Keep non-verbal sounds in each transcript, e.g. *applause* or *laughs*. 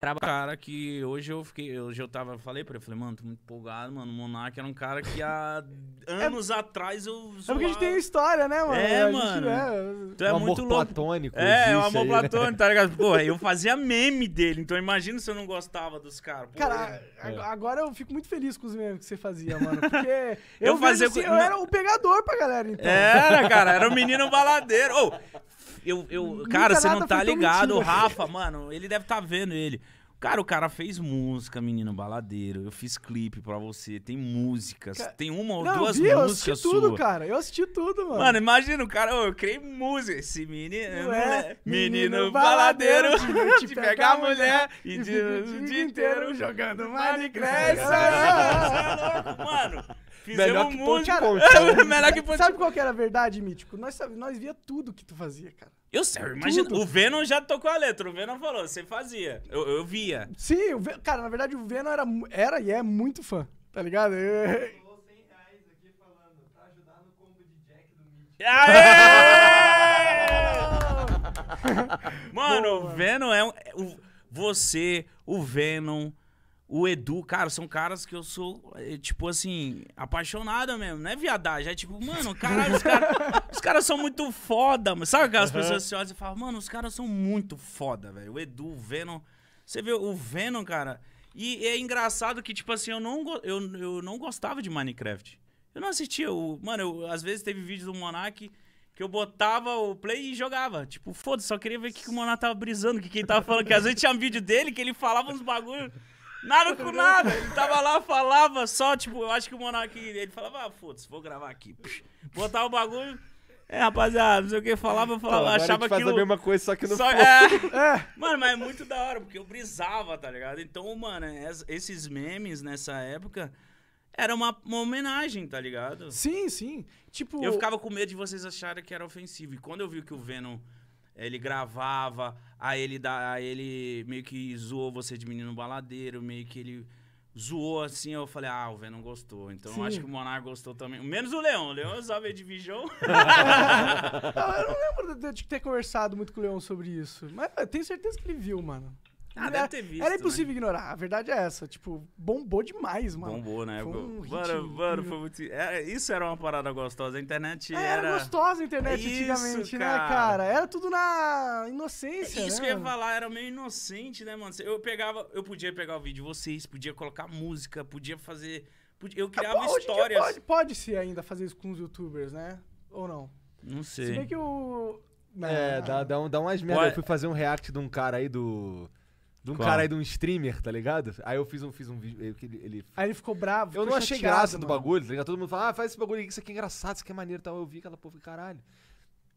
Traba... Cara, que hoje eu fiquei. Hoje eu tava. Falei pra ele, falei, mano, tô muito empolgado, mano. O Monark era um cara que há *laughs* é anos é... atrás eu. Zoava... É porque a gente tem história, né, mano? É, mano. É... Tu é um muito amor louco. platônico. É, o é um amor aí. Né? platônico, tá ligado? *laughs* Pô, eu fazia meme dele, então imagina se eu não gostava dos caras. Cara, cara é. agora eu fico muito feliz com os memes que você fazia, mano. Porque *laughs* eu, eu fazia. Assim, eu era o pegador pra galera, então. Era, cara, era o menino baladeiro. Ô, oh, eu, eu, cara, você não tá ligado. o Rafa, mano, ele deve tá vendo ele. Cara, o cara fez música, menino baladeiro. Eu fiz clipe pra você. Tem músicas. Cara, tem uma ou não, duas vi, músicas. Eu assisti sua. tudo, cara. Eu assisti tudo, mano. Mano, imagina o cara. eu criei música. Esse menino. É, né? menino, menino baladeiro. baladeiro de, *laughs* de pegar a mulher e de, o dia inteiro jogando Minecraft. É mano, Melhor que muito. Ponte, ponte, *laughs* Melhor que ponte. Sabe qual que era a verdade, Mítico? Nós, nós via tudo que tu fazia, cara. Eu sei, imagina. O Venom já tocou a letra. O Venom falou, você fazia. Eu, eu via. Sim, o cara, na verdade o Venom era, era e é muito fã, tá ligado? Eu... É. Aê! Mano, Boa, o Venom é um. É, o, você, o Venom, o Edu, cara, são caras que eu sou, eh, tipo assim, apaixonada mesmo. Não é viadagem, é tipo, mano, caralho, os *laughs* caras cara são muito foda, mano. Sabe aquelas uhum. pessoas ansiosas e falam, mano, os caras são muito foda, velho. O Edu, o Venom. Você vê o Venom, cara. E é engraçado que, tipo assim, eu não, eu, eu não gostava de Minecraft. Eu não assistia. O, mano, eu, às vezes teve vídeo do Monark que eu botava o play e jogava. Tipo, foda-se, só queria ver o que, que o Monark tava brisando, o que, que ele tava falando. que às vezes tinha um vídeo dele que ele falava uns bagulho. Nada com nada. Ele tava lá, falava só, tipo, eu acho que o Monark, ele falava, ah, foda-se, vou gravar aqui. Botar o bagulho. É, rapaziada, não sei o que, falava, então, falava, Pô, achava que. faz aquilo... a mesma coisa, só que não só... É... *laughs* é. Mano, mas é muito da hora, porque eu brisava, tá ligado? Então, mano, esses memes nessa época era uma, uma homenagem, tá ligado? Sim, sim. Tipo. Eu ficava com medo de vocês acharem que era ofensivo. E quando eu vi que o Venom ele gravava, aí ele, da, aí ele meio que zoou você de menino baladeiro, meio que ele zoou assim, eu falei, ah, o não gostou. Então Sim. eu acho que o Monar gostou também. Menos o Leão. O Leão é sabe de Edvision. *laughs* Ah, eu não lembro de ter conversado muito com o Leão sobre isso. Mas eu tenho certeza que ele viu, mano. Ah, deve ter visto. Era né? impossível né? ignorar. A verdade é essa. Tipo, bombou demais, mano. Bombou, né? Foi um mano, mano, foi muito. isso era uma parada gostosa. A internet é, era. Era gostosa a internet isso, antigamente, né, cara. né, cara? Era tudo na inocência. É isso né, que eu ia falar, era meio inocente, né, mano? Eu pegava. Eu podia pegar o vídeo de vocês, podia colocar música, podia fazer. Eu ah, criava Hoje histórias. Pode, pode se ainda fazer isso com os youtubers, né? Ou não? Não sei. Se bem que o. Né? É, dá, dá, um, dá umas merda. Eu é fui fazer um react de um cara aí do. De um claro. cara aí, de um streamer, tá ligado? Aí eu fiz um, fiz um vídeo. Ele, ele... Aí ele ficou bravo. eu não achei graça mano. do bagulho, tá ligado? Todo mundo fala, ah, faz esse bagulho aqui, isso aqui é engraçado, isso aqui é maneiro e tal. Eu vi aquela porra, caralho.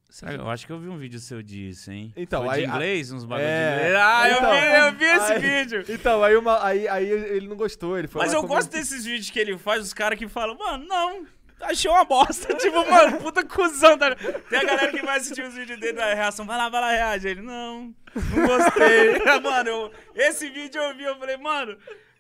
Sabe? Eu acho que eu vi um vídeo seu disso, hein? Então, Foi aí, de inglês, a... uns bagulhos é... de inglês. Ah, então, eu vi, eu vi aí, esse vídeo! Então, aí, uma, aí, aí ele não gostou. Ele foi Mas eu gosto desses vídeos que ele faz, os caras que falam, mano, não achei uma bosta. *laughs* tipo, mano, puta cuzão. Tá? Tem a galera que vai assistir os vídeos dele da reação. Vai lá, vai lá, reage. Ele, não, não gostei. *laughs* mano, eu, esse vídeo eu vi, eu falei, mano.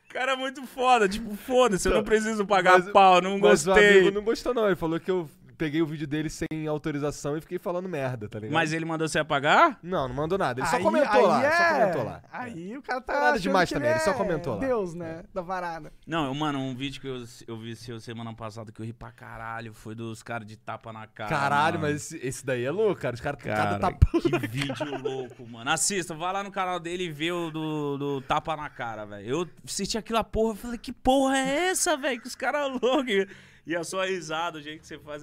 Cara, é muito foda, tipo, foda-se, eu não então, preciso pagar mas, pau, não mas gostei. O amigo não gostou, não. Ele falou que eu peguei o vídeo dele sem autorização e fiquei falando merda, tá ligado? Mas ele mandou você apagar? Não, não mandou nada. Ele aí, só comentou lá. É... Só comentou lá. Aí é. é. o cara tá. É nada demais também, ele, é... só comentou Deus, lá. Deus, né? Da varada. Não, eu, mano, um vídeo que eu, eu vi seu semana passada que eu ri pra caralho foi dos caras de tapa na cara. Caralho, mano. mas esse, esse, daí é louco, cara. Os caras cara, cada tapa. Que vídeo louco, mano. Assista, vai lá no canal dele e vê o do, do tapa na cara, velho. Eu assisti aquela porra, falei, que porra é essa, velho? Que os caras loucos. E a sua risada, o jeito que você faz